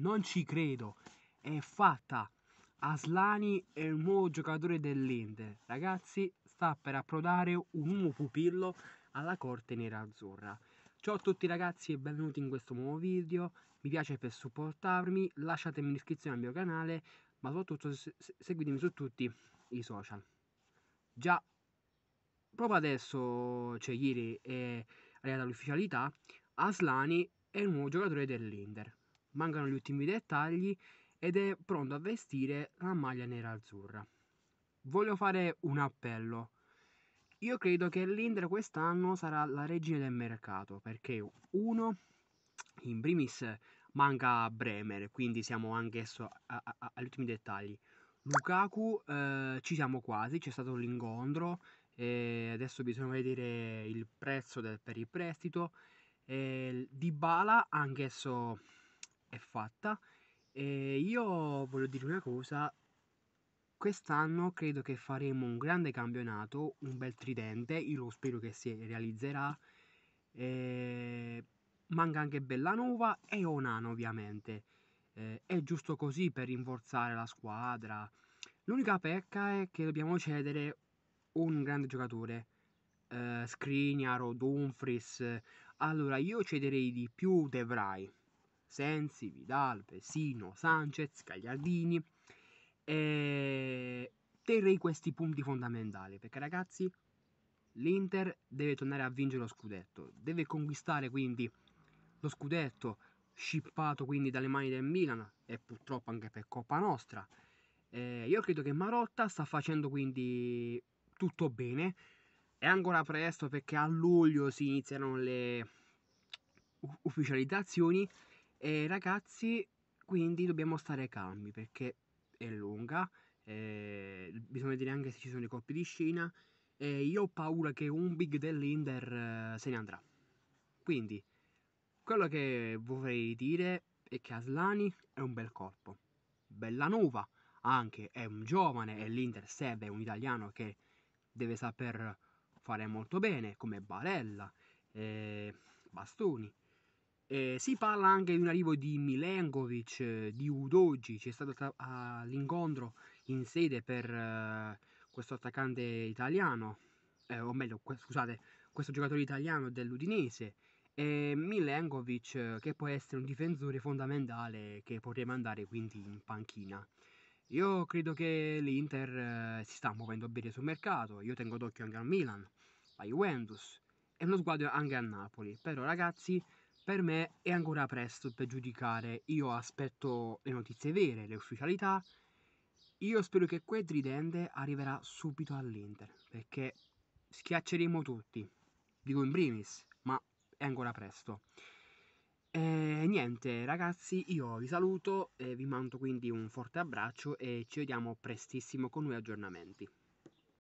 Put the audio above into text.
Non ci credo. È fatta. Aslani è il nuovo giocatore dell'Inde. Ragazzi, sta per approdare un uomo pupillo alla corte nera-azzurra. Ciao a tutti ragazzi e benvenuti in questo nuovo video. Mi piace per supportarmi, lasciatemi l'iscrizione al mio canale, ma soprattutto seguitemi su tutti i social. Già, proprio adesso, cioè ieri è arrivata l'ufficialità, Aslani è il nuovo giocatore dell'Inder mancano gli ultimi dettagli ed è pronto a vestire la maglia nera-azzurra. Voglio fare un appello. Io credo che l'Indra quest'anno sarà la regina del mercato perché uno, in primis manca Bremer, quindi siamo anch'esso agli ultimi dettagli. Lukaku eh, ci siamo quasi, c'è stato l'incontro, eh, adesso bisogna vedere il prezzo del, per il prestito. Eh, Dybala anch'esso è fatta e io voglio dire una cosa, quest'anno credo che faremo un grande campionato, un bel tridente, io lo spero che si realizzerà. E... Manca anche Bellanova e Onano ovviamente. E... è giusto così per rinforzare la squadra. L'unica pecca è che dobbiamo cedere un grande giocatore. Eh, Skriniar o Dumfries. Allora io cederei di più De Vrij Sensi, Vidal, Pesino, Sanchez, Gagliardini. E terrei questi punti fondamentali perché ragazzi l'Inter deve tornare a vincere lo scudetto, deve conquistare quindi lo scudetto scippato quindi dalle mani del Milan e purtroppo anche per Coppa Nostra. Eh, io credo che Marotta sta facendo quindi tutto bene. È ancora presto perché a luglio si inizieranno le ufficializzazioni e ragazzi, quindi dobbiamo stare calmi perché è lunga, eh, bisogna dire anche se ci sono i colpi di scena. E io ho paura che un big dell'Inter eh, se ne andrà. Quindi, quello che vorrei dire è che Aslani è un bel corpo. bella Bellanova anche è un giovane e l'Inter serve un italiano che deve saper fare molto bene, come Barella, eh, Bastoni. Eh, si parla anche di un arrivo di Milenkovic, eh, di Udogi, c'è stato l'incontro in sede per eh, questo attaccante italiano, eh, o meglio, scusate, questo giocatore italiano dell'Udinese, e Milenkovic eh, che può essere un difensore fondamentale che potremmo andare quindi in panchina. Io credo che l'Inter si sta muovendo bene sul mercato, io tengo d'occhio anche al Milan, la Juventus e uno sguardo anche a Napoli, però ragazzi per me è ancora presto per giudicare, io aspetto le notizie vere, le ufficialità. Io spero che quel tridente arriverà subito all'Inter, perché schiacceremo tutti, dico in primis, ma è ancora presto. E niente ragazzi, io vi saluto, vi mando quindi un forte abbraccio e ci vediamo prestissimo con nuovi aggiornamenti.